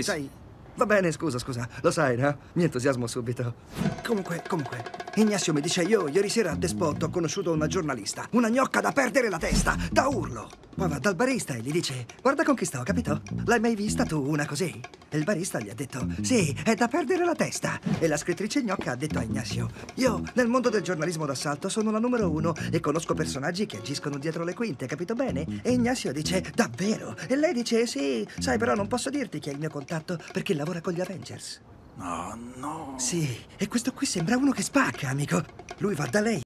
Sai, va bene, scusa, scusa, lo sai, no? Mi entusiasmo subito. Comunque, comunque, Ignazio mi dice io ieri sera a Despot ho conosciuto una giornalista, una gnocca da perdere la testa, da urlo. Poi va dal barista e gli dice, guarda con chi sto, capito? L'hai mai vista tu una così? E il barista gli ha detto, sì, è da perdere la testa. E la scrittrice gnocca ha detto a Ignacio, io nel mondo del giornalismo d'assalto sono la numero uno e conosco personaggi che agiscono dietro le quinte, capito bene? E Ignacio dice, davvero? E lei dice, sì, sai però non posso dirti chi è il mio contatto perché lavora con gli Avengers. Oh, no. Sì, e questo qui sembra uno che spacca, amico. Lui va da lei.